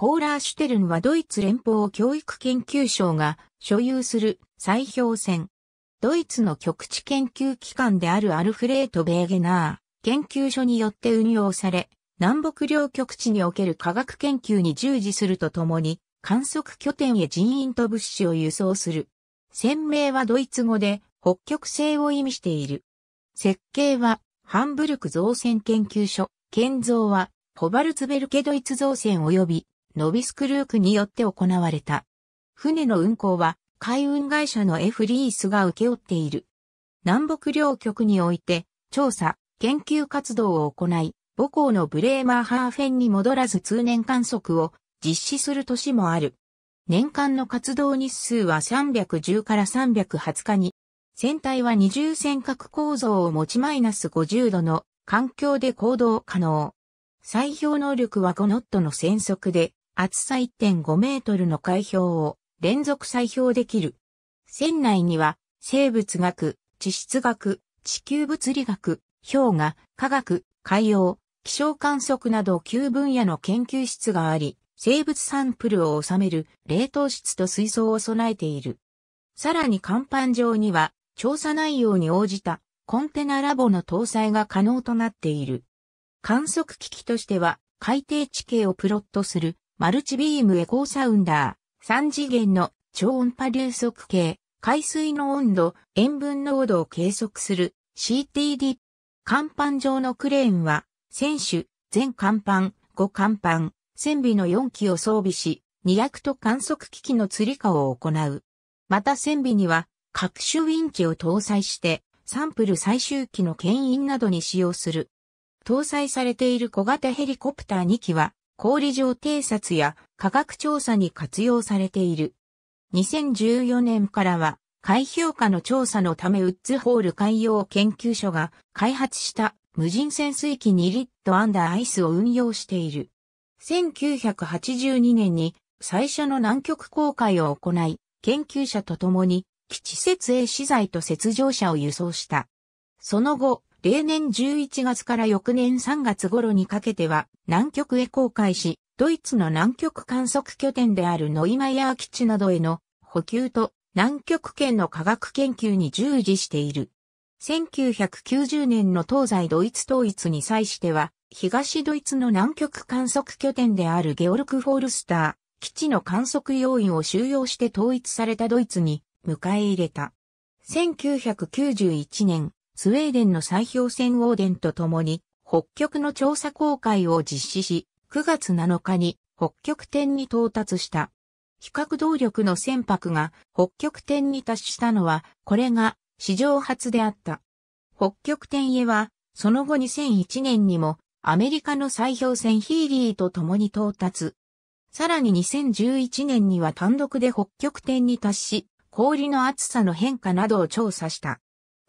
ポーラーシュテルンはドイツ連邦教育研究省が所有する砕氷船。ドイツの局地研究機関であるアルフレート・ベーゲナー研究所によって運用され、南北両極地における科学研究に従事するとともに、観測拠点へ人員と物資を輸送する。船名はドイツ語で北極星を意味している。設計はハンブルク造船研究所、建造はホバルツベルケドイツ造船及びノビスクルークによって行われた。船の運航は海運会社のエフリースが請け負っている。南北両局において調査、研究活動を行い、母校のブレーマーハーフェンに戻らず通年観測を実施する年もある。年間の活動日数は310から320日に、船体は二重船格構造を持ちマイナス50度の環境で行動可能。採氷能力は5ノットの船速で、厚さ1.5メートルの海氷を連続砕氷できる。船内には生物学、地質学、地球物理学、氷河、科学、海洋、気象観測など9分野の研究室があり、生物サンプルを収める冷凍室と水槽を備えている。さらに甲板上には調査内容に応じたコンテナラボの搭載が可能となっている。観測機器としては海底地形をプロットするマルチビームエコーサウンダー、3次元の超音波流速計、海水の温度、塩分濃度を計測する CTD。甲板上のクレーンは、船首、全甲板、5甲板、船尾の4機を装備し、2 0と観測機器の釣り下を行う。また船尾には、各種ウィンチを搭載して、サンプル採集機の牽引などに使用する。搭載されている小型ヘリコプター2機は、氷上偵察や科学調査に活用されている。2014年からは、海評価の調査のためウッズホール海洋研究所が開発した無人潜水機2リットアンダーアイスを運用している。1982年に最初の南極航海を行い、研究者と共に基地設営資材と雪上車を輸送した。その後、例年11月から翌年3月頃にかけては南極へ航海し、ドイツの南極観測拠点であるノイマイヤー基地などへの補給と南極圏の科学研究に従事している。1990年の東西ドイツ統一に際しては、東ドイツの南極観測拠点であるゲオルク・フォールスター、基地の観測要員を収容して統一されたドイツに迎え入れた。1991年、スウェーデンの砕氷船オーデンと共に、北極の調査航海を実施し、9月7日に北極点に到達した。比較動力の船舶が北極点に達したのは、これが史上初であった。北極点へは、その後2001年にも、アメリカの砕氷船ヒーリーと共に到達。さらに2011年には単独で北極点に達し、氷の厚さの変化などを調査した。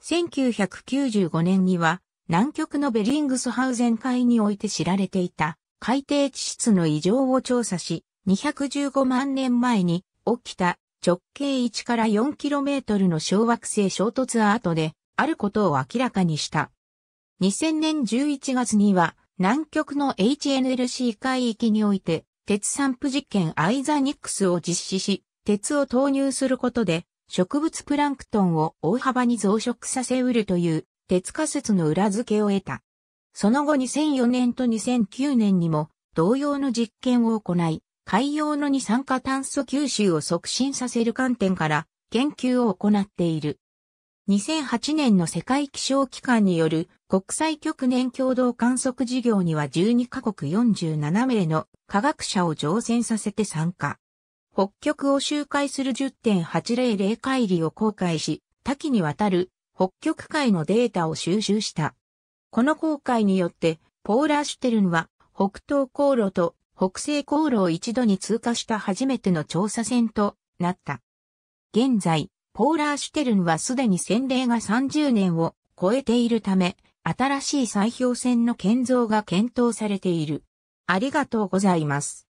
1995年には南極のベリングスハウゼン海において知られていた海底地質の異常を調査し、215万年前に起きた直径1から 4km の小惑星衝突アートであることを明らかにした。2000年11月には南極の HNLC 海域において鉄散布実験アイザニックスを実施し、鉄を投入することで植物プランクトンを大幅に増殖させうるという鉄仮説の裏付けを得た。その後2004年と2009年にも同様の実験を行い、海洋の二酸化炭素吸収を促進させる観点から研究を行っている。2008年の世界気象機関による国際局年共同観測事業には12カ国47名の科学者を乗船させて参加。北極を周回する10.800回里を航海し、多岐にわたる北極海のデータを収集した。この航海によって、ポーラーシュテルンは北東航路と北西航路を一度に通過した初めての調査船となった。現在、ポーラーシュテルンはすでに洗礼が30年を超えているため、新しい砕氷船の建造が検討されている。ありがとうございます。